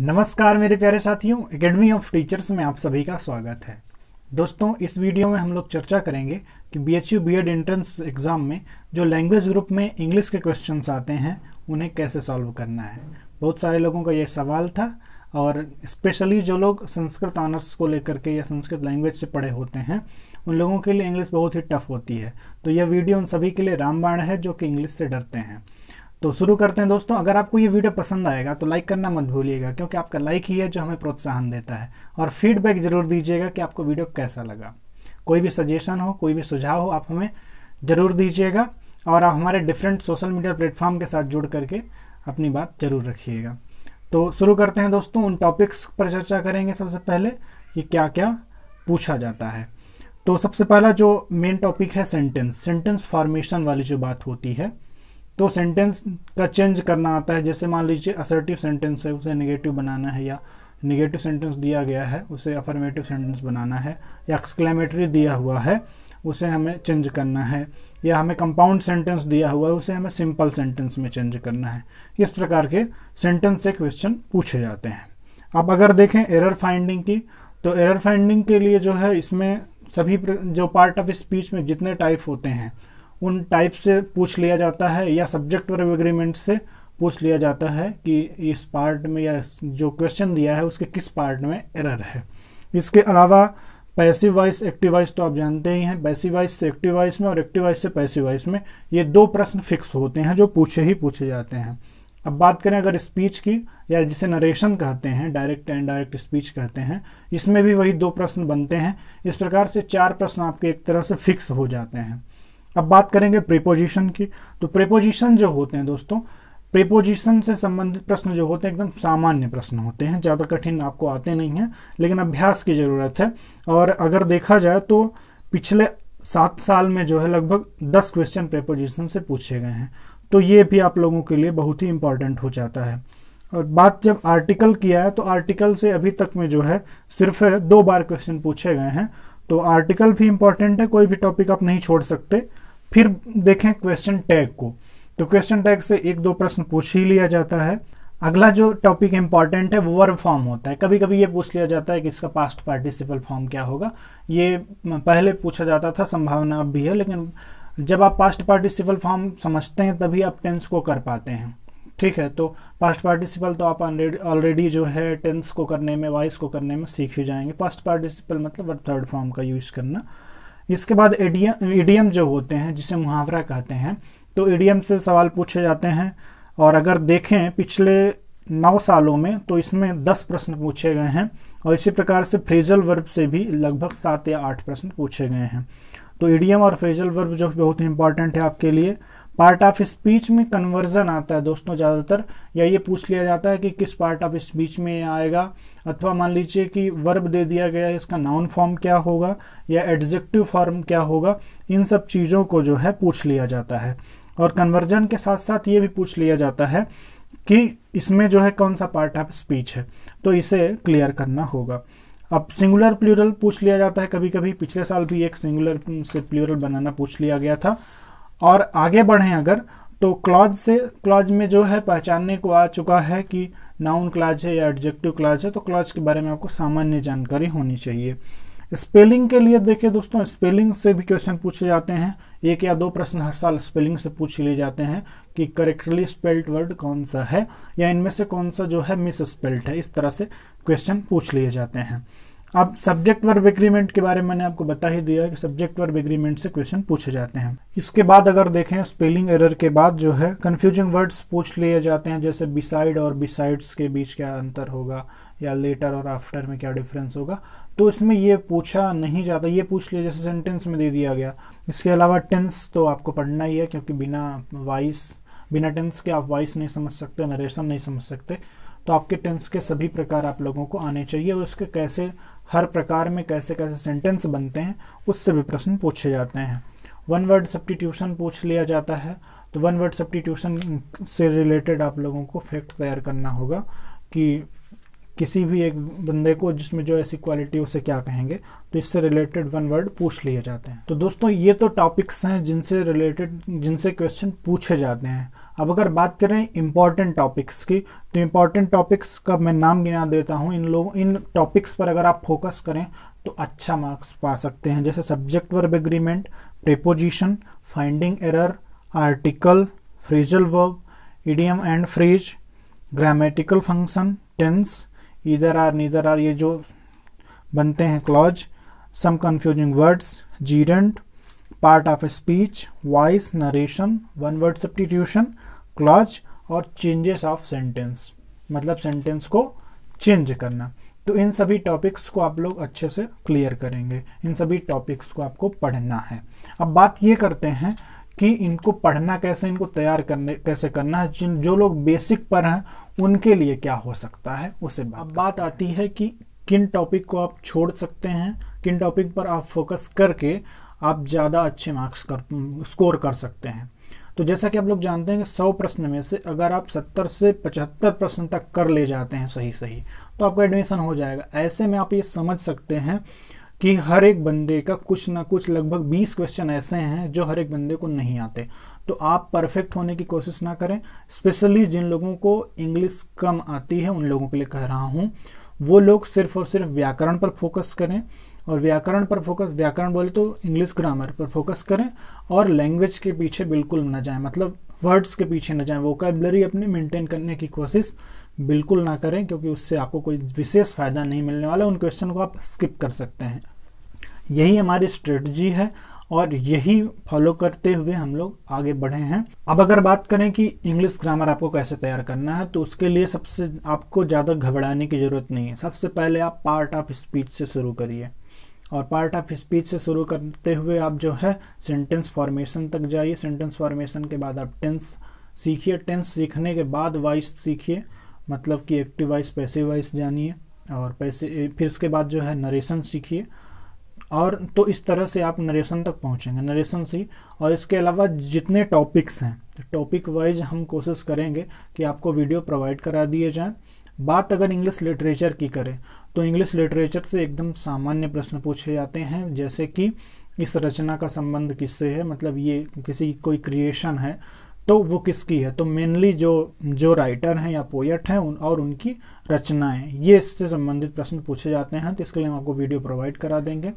नमस्कार मेरे प्यारे साथियों एकेडमी ऑफ टीचर्स में आप सभी का स्वागत है दोस्तों इस वीडियो में हम लोग चर्चा करेंगे कि B H U B Ed entrance exam में जो लैंग्वेज ग्रुप में इंग्लिश के क्वेश्चन आते हैं उन्हें कैसे सॉल्व करना है बहुत सारे लोगों का यह सवाल था और स्पेशली जो लोग संस्कृत ऑनर्स को लेकर के या संस्कृत लैंग्वेज से पढ़े होते हैं उन लोगों के लिए इंग्लिश बहुत ही टफ होती है तो यह वीडियो उन सभी के लिए रामबाण है जो कि इंग्लिश से डरते हैं तो शुरू करते हैं दोस्तों अगर आपको ये वीडियो पसंद आएगा तो लाइक करना मत भूलिएगा क्योंकि आपका लाइक ही है जो हमें प्रोत्साहन देता है और फीडबैक ज़रूर दीजिएगा कि आपको वीडियो कैसा लगा कोई भी सजेशन हो कोई भी सुझाव हो आप हमें ज़रूर दीजिएगा और आप हमारे डिफरेंट सोशल मीडिया प्लेटफॉर्म के साथ जुड़ करके अपनी बात ज़रूर रखिएगा तो शुरू करते हैं दोस्तों उन टॉपिक्स पर चर्चा करेंगे सबसे पहले कि क्या क्या पूछा जाता है तो सबसे पहला जो मेन टॉपिक है सेंटेंस सेंटेंस फॉर्मेशन वाली जो बात होती है तो सेंटेंस का चेंज करना आता है जैसे मान लीजिए असर्टिव सेंटेंस है उसे निगेटिव बनाना है या निगेटिव सेंटेंस दिया गया है उसे अफर्मेटिव सेंटेंस बनाना है या एक्सक्लेमेटरी दिया हुआ है उसे हमें चेंज करना है या हमें कंपाउंड सेंटेंस दिया हुआ है उसे हमें सिंपल सेंटेंस में चेंज करना है इस प्रकार के सेंटेंस से क्वेश्चन पूछे जाते हैं अब अगर देखें एरर फाइंडिंग की तो एरर फाइंडिंग के लिए जो है इसमें सभी जो पार्ट ऑफ स्पीच में जितने टाइप होते हैं उन टाइप से पूछ लिया जाता है या सब्जेक्ट वर्ब एग्रीमेंट से पूछ लिया जाता है कि इस पार्ट में या जो क्वेश्चन दिया है उसके किस पार्ट में एरर है इसके अलावा पैसिव वाइस एक्टिव वाइस तो आप जानते ही हैं पैसिव वाइस से एक्टिव वाइस में और एक्टिव वाइस से पैसिव वाइस में ये दो प्रश्न फिक्स होते हैं जो पूछे ही पूछे जाते हैं अब बात करें अगर स्पीच की या जिसे नरेशन कहते हैं डायरेक्ट एंड डायरेक्ट स्पीच कहते हैं इसमें भी वही दो प्रश्न बनते हैं इस प्रकार से चार प्रश्न आपके एक तरह से फिक्स हो जाते हैं अब बात करेंगे प्रीपोजिशन की तो प्रीपोजिशन जो होते हैं दोस्तों प्रीपोजिशन से संबंधित प्रश्न जो होते हैं एकदम सामान्य प्रश्न होते हैं ज़्यादा कठिन आपको आते नहीं हैं लेकिन अभ्यास की ज़रूरत है और अगर देखा जाए तो पिछले सात साल में जो है लगभग दस क्वेश्चन प्रीपोजिशन से पूछे गए हैं तो ये भी आप लोगों के लिए बहुत ही इंपॉर्टेंट हो जाता है और बात जब आर्टिकल किया है तो आर्टिकल से अभी तक में जो है सिर्फ दो बार क्वेश्चन पूछे गए हैं तो आर्टिकल भी इम्पॉर्टेंट है कोई भी टॉपिक आप नहीं छोड़ सकते फिर देखें क्वेश्चन टैग को तो क्वेश्चन टैग से एक दो प्रश्न पूछ ही लिया जाता है अगला जो टॉपिक इंपॉर्टेंट है वो वर्ब फॉर्म होता है कभी कभी ये पूछ लिया जाता है कि इसका पास्ट पार्टिसिपल फॉर्म क्या होगा ये पहले पूछा जाता था संभावना अब भी है लेकिन जब आप पास्ट पार्टिसिपल फॉर्म समझते हैं तभी आप टेंस को कर पाते हैं ठीक है तो पास्ट पार्टिसिपल तो आप ऑलरेडी जो है टेंस को करने में वॉइस को करने में सीख ही जाएंगे फर्स्ट पार्टिसिपल मतलब थर्ड फॉर्म का यूज करना इसके बाद एडियम एडियम जो होते हैं जिसे मुहावरा कहते हैं तो एडियम से सवाल पूछे जाते हैं और अगर देखें पिछले नौ सालों में तो इसमें दस प्रश्न पूछे गए हैं और इसी प्रकार से फ्रेजल वर्ब से भी लगभग सात या आठ प्रश्न पूछे गए हैं तो एडियम और फ्रेजल वर्ब जो बहुत इंपॉर्टेंट है आपके लिए पार्ट ऑफ स्पीच में कन्वर्जन आता है दोस्तों ज़्यादातर या ये पूछ लिया जाता है कि किस पार्ट ऑफ स्पीच में आएगा अथवा मान लीजिए कि वर्ब दे दिया गया इसका नाउन फॉर्म क्या होगा या एडजेक्टिव फॉर्म क्या होगा इन सब चीज़ों को जो है पूछ लिया जाता है और कन्वर्जन के साथ साथ ये भी पूछ लिया जाता है कि इसमें जो है कौन सा पार्ट ऑफ स्पीच है तो इसे क्लियर करना होगा अब सिंगुलर प्लूरल पूछ लिया जाता है कभी कभी पिछले साल भी एक सिंगुलर से प्लूरल बनाना पूछ लिया गया था और आगे बढ़ें अगर तो क्लॉज से क्लॉज में जो है पहचानने को आ चुका है कि नाउन क्लाज है या एडजेक्टिव क्लाज है तो क्लॉज के बारे में आपको सामान्य जानकारी होनी चाहिए स्पेलिंग के लिए देखिए दोस्तों स्पेलिंग से भी क्वेश्चन पूछे जाते हैं एक या दो प्रश्न हर साल स्पेलिंग से पूछ लिए जाते हैं कि करेक्टली स्पेल्ड वर्ड कौन सा है या इनमें से कौन सा जो है मिस स्पेल्ड है इस तरह से क्वेश्चन पूछ लिए जाते हैं आप सब्जेक्ट वर्ब एग्रीमेंट के बारे में मैंने आपको बता ही दिया कि सब्जेक्ट वर्ब एग्रीमेंट से क्वेश्चन पूछे जाते हैं इसके बाद अगर देखें स्पेलिंग एरर के बाद जो है कंफ्यूजिंग वर्ड्स पूछ लिए जाते हैं जैसे बिसाइड और बिसाइड्स के बीच क्या अंतर होगा या लेटर और आफ्टर में क्या डिफरेंस होगा तो इसमें ये पूछा नहीं जाता ये पूछ लिया जैसे सेंटेंस में दे दिया गया इसके अलावा टेंस तो आपको पढ़ना ही है क्योंकि बिना वॉइस बिना टेंस के आप वॉइस नहीं समझ सकते नरेशन नहीं समझ सकते तो आपके टेंस के सभी प्रकार आप लोगों को आने चाहिए और उसके कैसे हर प्रकार में कैसे कैसे सेंटेंस बनते हैं उससे भी प्रश्न पूछे जाते हैं वन वर्ड सब्टीट्यूशन पूछ लिया जाता है तो वन वर्ड सब्टीट्यूशन से रिलेटेड आप लोगों को फैक्ट तैयार करना होगा कि किसी भी एक बंदे को जिसमें जो ऐसी क्वालिटी उसे क्या कहेंगे तो इससे रिलेटेड वन वर्ड पूछ लिए जाते हैं तो दोस्तों ये तो टॉपिक्स हैं जिनसे रिलेटेड जिनसे क्वेश्चन पूछे जाते हैं अब अगर बात करें इम्पॉर्टेंट टॉपिक्स की तो इम्पॉर्टेंट टॉपिक्स का मैं नाम गिना देता हूँ इन लोगों इन टॉपिक्स पर अगर आप फोकस करें तो अच्छा मार्क्स पा सकते हैं जैसे subject verb agreement preposition finding error article phrasal verb idiom and phrase grammatical function tense either or neither or ये जो बनते हैं clause some confusing words gerund part of speech voice narration one word substitution clause और changes of sentence मतलब sentence को change करना तो इन सभी टॉपिक्स को आप लोग अच्छे से क्लियर करेंगे इन सभी टॉपिक्स को आपको पढ़ना है अब बात ये करते हैं कि इनको पढ़ना कैसे इनको तैयार करने कैसे करना है जिन जो लोग बेसिक पर हैं उनके लिए क्या हो सकता है उसे बात अब बात आती है कि किन टॉपिक को आप छोड़ सकते हैं किन टॉपिक पर आप फोकस करके आप ज़्यादा अच्छे मार्क्स कर स्कोर कर सकते हैं तो जैसा कि आप लोग जानते हैं कि 100 प्रश्न में से अगर आप 70 से 75 प्रश्न तक कर ले जाते हैं सही सही तो आपका एडमिशन हो जाएगा ऐसे में आप ये समझ सकते हैं कि हर एक बंदे का कुछ ना कुछ लगभग 20 क्वेश्चन ऐसे हैं जो हर एक बंदे को नहीं आते तो आप परफेक्ट होने की कोशिश ना करें स्पेशली जिन लोगों को इंग्लिश कम आती है उन लोगों के लिए कह रहा हूँ वो लोग सिर्फ और सिर्फ व्याकरण पर फोकस करें और व्याकरण पर फोकस व्याकरण बोले तो इंग्लिश ग्रामर पर फोकस करें और लैंग्वेज के पीछे बिल्कुल ना जाएं मतलब वर्ड्स के पीछे ना जाएं वोकेबलरी अपनी मेंटेन करने की कोशिश बिल्कुल ना करें क्योंकि उससे आपको कोई विशेष फ़ायदा नहीं मिलने वाला उन क्वेश्चन को आप स्किप कर सकते हैं यही हमारी स्ट्रेटजी है और यही फॉलो करते हुए हम लोग आगे बढ़े हैं अब अगर बात करें कि इंग्लिश ग्रामर आपको कैसे तैयार करना है तो उसके लिए सबसे आपको ज़्यादा घबराने की ज़रूरत नहीं है सबसे पहले आप पार्ट ऑफ स्पीच से शुरू करिए और पार्ट ऑफ स्पीच से शुरू करते हुए आप जो है सेंटेंस फॉर्मेशन तक जाइए सेंटेंस फॉर्मेशन के बाद आप टेंस सीखिए टेंस सीखने के बाद वॉइस सीखिए मतलब कि एक्टिव वॉइस पैसिव वॉइस जानिए और पैसे फिर उसके बाद जो है नरेशन सीखिए और तो इस तरह से आप नरेशन तक पहुँचेंगे नरेशन से और इसके अलावा जितने टॉपिक्स हैं टॉपिक वाइज हम कोशिश करेंगे कि आपको वीडियो प्रोवाइड करा दिए जाए बात अगर इंग्लिश लिटरेचर की करें तो इंग्लिश लिटरेचर से एकदम सामान्य प्रश्न पूछे जाते हैं जैसे कि इस रचना का संबंध किससे है मतलब ये किसी कोई क्रिएशन है तो वो किसकी है तो मेनली जो जो राइटर हैं या पोएट हैं उन, और उनकी रचनाएं ये इससे संबंधित प्रश्न पूछे जाते हैं तो इसके लिए हम आपको वीडियो प्रोवाइड करा देंगे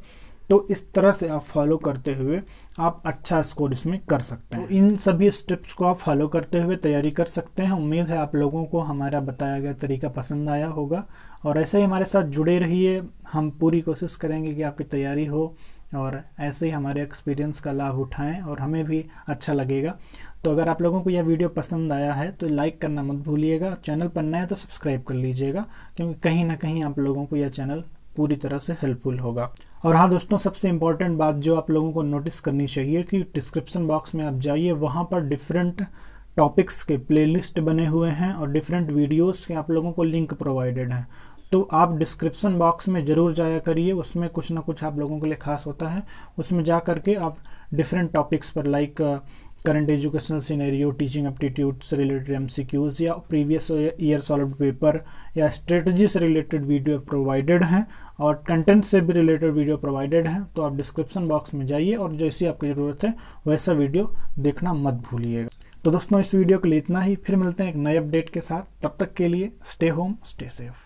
तो इस तरह से आप फॉलो करते हुए आप अच्छा स्कोर इसमें कर सकते हैं तो इन सभी स्टेप्स को आप फॉलो करते हुए तैयारी कर सकते हैं उम्मीद है आप लोगों को हमारा बताया गया तरीका पसंद आया होगा और ऐसे ही हमारे साथ जुड़े रहिए हम पूरी कोशिश करेंगे कि आपकी तैयारी हो और ऐसे ही हमारे एक्सपीरियंस का लाभ उठाएँ और हमें भी अच्छा लगेगा तो अगर आप लोगों को यह वीडियो पसंद आया है तो लाइक करना मत भूलिएगा चैनल पर नए तो सब्सक्राइब कर लीजिएगा क्योंकि कहीं ना कहीं आप लोगों को यह चैनल पूरी तरह से हेल्पफुल होगा और हाँ दोस्तों सबसे इंपॉर्टेंट बात जो आप लोगों को नोटिस करनी चाहिए कि डिस्क्रिप्शन बॉक्स में आप जाइए वहाँ पर डिफरेंट टॉपिक्स के प्लेलिस्ट बने हुए हैं और डिफरेंट वीडियोस के आप लोगों को लिंक प्रोवाइडेड हैं तो आप डिस्क्रिप्शन बॉक्स में ज़रूर जाया करिए उसमें कुछ ना कुछ आप लोगों के लिए खास होता है उसमें जा करके आप डिफरेंट टॉपिक्स पर like current educational scenario teaching aptitude से रिलेटेड एमसीक्यूज या प्रीवियस ईयर सॉल्व पेपर या स्ट्रेटजी से रिलेटेड वीडियो प्रोवाइडेड हैं और कंटेंट से भी रिलेटेड वीडियो प्रोवाइडेड हैं तो आप डिस्क्रिप्शन बॉक्स में जाइए और जैसी आपकी ज़रूरत है वैसा वीडियो देखना मत भूलिएगा तो दोस्तों इस वीडियो के लिए इतना ही फिर मिलते हैं एक नए अपडेट के साथ तब तक के लिए स्टे होम स्टे सेफ